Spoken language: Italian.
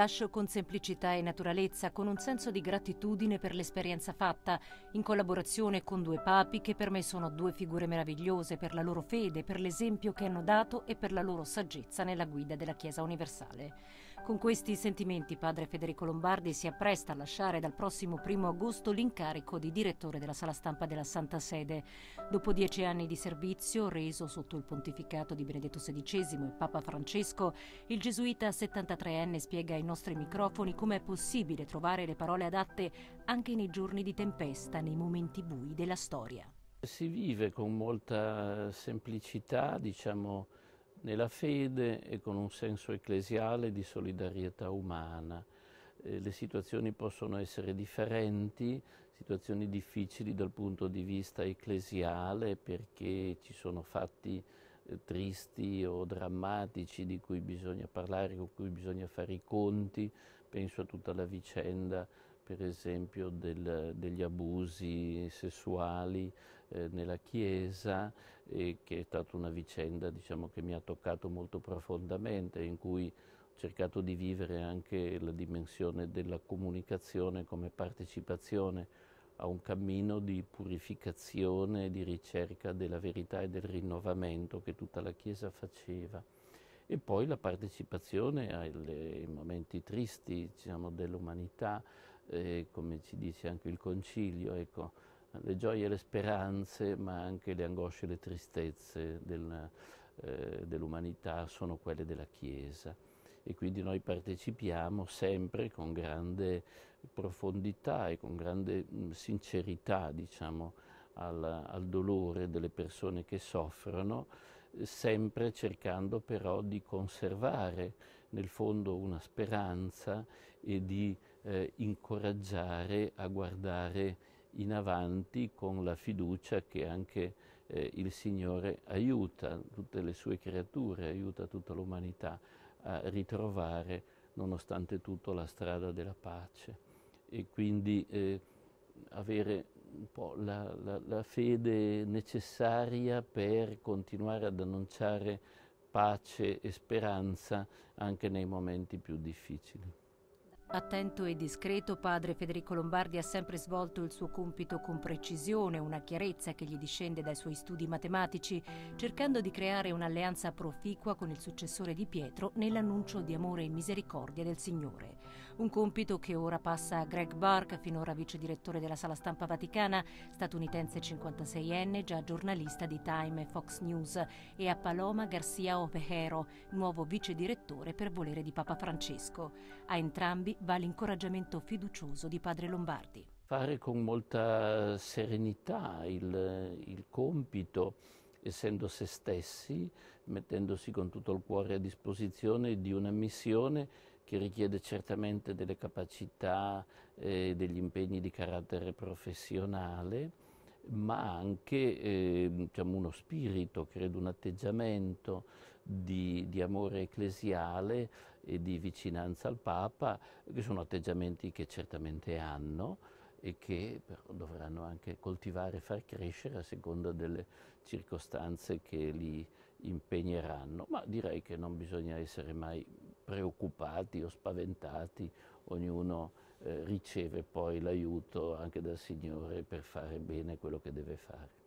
Lascio con semplicità e naturalezza, con un senso di gratitudine per l'esperienza fatta, in collaborazione con due papi che per me sono due figure meravigliose per la loro fede, per l'esempio che hanno dato e per la loro saggezza nella guida della Chiesa universale. Con questi sentimenti padre Federico Lombardi si appresta a lasciare dal prossimo primo agosto l'incarico di direttore della sala stampa della Santa Sede. Dopo dieci anni di servizio, reso sotto il pontificato di Benedetto XVI e Papa Francesco, il gesuita 73enne spiega in nostri microfoni come è possibile trovare le parole adatte anche nei giorni di tempesta, nei momenti bui della storia. Si vive con molta semplicità, diciamo, nella fede e con un senso ecclesiale di solidarietà umana. Eh, le situazioni possono essere differenti, situazioni difficili dal punto di vista ecclesiale perché ci sono fatti tristi o drammatici di cui bisogna parlare, con cui bisogna fare i conti, penso a tutta la vicenda per esempio del, degli abusi sessuali eh, nella Chiesa, eh, che è stata una vicenda diciamo, che mi ha toccato molto profondamente, in cui ho cercato di vivere anche la dimensione della comunicazione come partecipazione a un cammino di purificazione, di ricerca della verità e del rinnovamento che tutta la Chiesa faceva. E poi la partecipazione ai momenti tristi diciamo, dell'umanità, eh, come ci dice anche il Concilio, ecco, le gioie e le speranze, ma anche le angosce e le tristezze del, eh, dell'umanità sono quelle della Chiesa. E quindi noi partecipiamo sempre con grande profondità e con grande mm, sincerità diciamo, al, al dolore delle persone che soffrono, sempre cercando però di conservare nel fondo una speranza e di eh, incoraggiare a guardare in avanti con la fiducia che anche eh, il Signore aiuta tutte le sue creature, aiuta tutta l'umanità a ritrovare nonostante tutto la strada della pace e quindi eh, avere un po' la, la, la, fede necessaria per continuare ad annunciare pace e speranza anche nei momenti più difficili. Attento e discreto, padre Federico Lombardi ha sempre svolto il suo compito con precisione, una chiarezza che gli discende dai suoi studi matematici, cercando di creare un'alleanza proficua con il successore di Pietro nell'annuncio di amore e misericordia del Signore un compito che ora passa a Greg Burke, finora vice direttore della sala stampa vaticana, statunitense 56enne, già giornalista di Time e Fox News, e a Paloma Garcia Ovejero, nuovo vice direttore per volere di Papa Francesco. A entrambi va l'incoraggiamento fiducioso di padre Lombardi. Fare con molta serenità il, il compito essendo se stessi, mettendosi con tutto il cuore a disposizione di una missione che richiede certamente delle capacità e eh, degli impegni di carattere professionale, ma anche eh, diciamo uno spirito, credo un atteggiamento di, di, amore ecclesiale e di vicinanza al Papa, che sono atteggiamenti che certamente hanno e che però dovranno anche coltivare e far crescere a seconda delle circostanze che li impegneranno, ma direi che non bisogna essere mai preoccupati o spaventati, ognuno eh, riceve poi l'aiuto anche dal Signore per fare bene quello che deve fare.